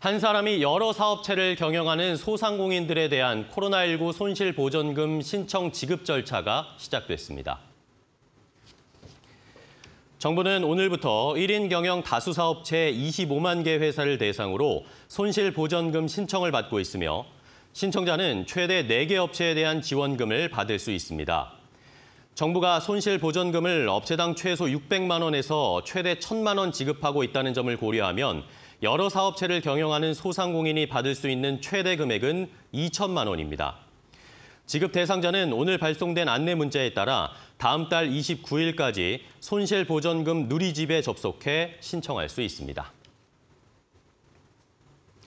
한 사람이 여러 사업체를 경영하는 소상공인들에 대한 코로나19 손실보전금 신청 지급 절차가 시작됐습니다. 정부는 오늘부터 1인 경영 다수사업체 25만 개 회사를 대상으로 손실보전금 신청을 받고 있으며 신청자는 최대 4개 업체에 대한 지원금을 받을 수 있습니다. 정부가 손실보전금을 업체당 최소 600만 원에서 최대 1 0 0 0만원 지급하고 있다는 점을 고려하면 여러 사업체를 경영하는 소상공인이 받을 수 있는 최대 금액은 2천만 원입니다. 지급 대상자는 오늘 발송된 안내 문제에 따라 다음 달 29일까지 손실보전금 누리집에 접속해 신청할 수 있습니다.